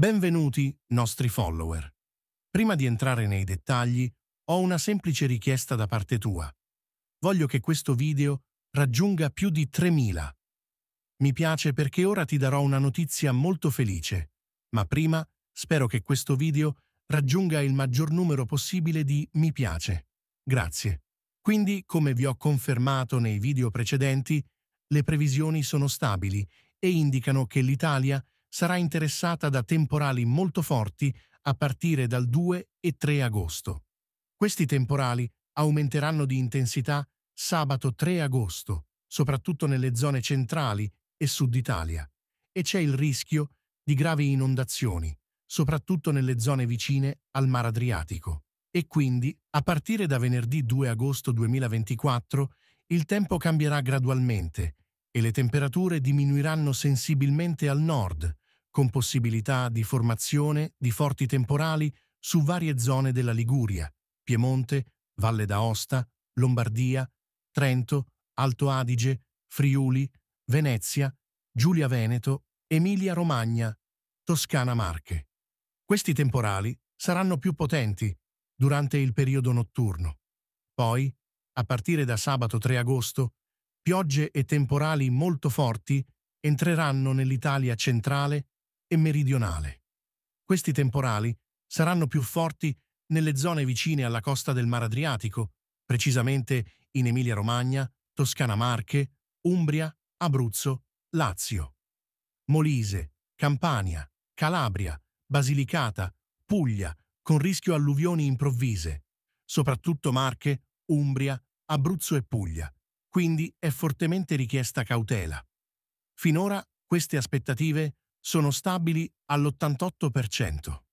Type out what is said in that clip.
Benvenuti nostri follower. Prima di entrare nei dettagli, ho una semplice richiesta da parte tua. Voglio che questo video raggiunga più di 3.000. Mi piace perché ora ti darò una notizia molto felice, ma prima spero che questo video raggiunga il maggior numero possibile di mi piace. Grazie. Quindi, come vi ho confermato nei video precedenti, le previsioni sono stabili e indicano che l'Italia sarà interessata da temporali molto forti a partire dal 2 e 3 agosto. Questi temporali aumenteranno di intensità sabato 3 agosto, soprattutto nelle zone centrali e sud Italia, e c'è il rischio di gravi inondazioni, soprattutto nelle zone vicine al Mar Adriatico. E quindi, a partire da venerdì 2 agosto 2024, il tempo cambierà gradualmente e le temperature diminuiranno sensibilmente al nord, con possibilità di formazione di forti temporali su varie zone della Liguria, Piemonte, Valle d'Aosta, Lombardia, Trento, Alto Adige, Friuli, Venezia, Giulia Veneto, Emilia Romagna, Toscana Marche. Questi temporali saranno più potenti durante il periodo notturno. Poi, a partire da sabato 3 agosto, Piogge e temporali molto forti entreranno nell'Italia centrale e meridionale. Questi temporali saranno più forti nelle zone vicine alla costa del Mar Adriatico, precisamente in Emilia-Romagna, Toscana-Marche, Umbria, Abruzzo, Lazio, Molise, Campania, Calabria, Basilicata, Puglia, con rischio alluvioni improvvise, soprattutto Marche, Umbria, Abruzzo e Puglia, quindi è fortemente richiesta cautela. Finora queste aspettative sono stabili all'88%.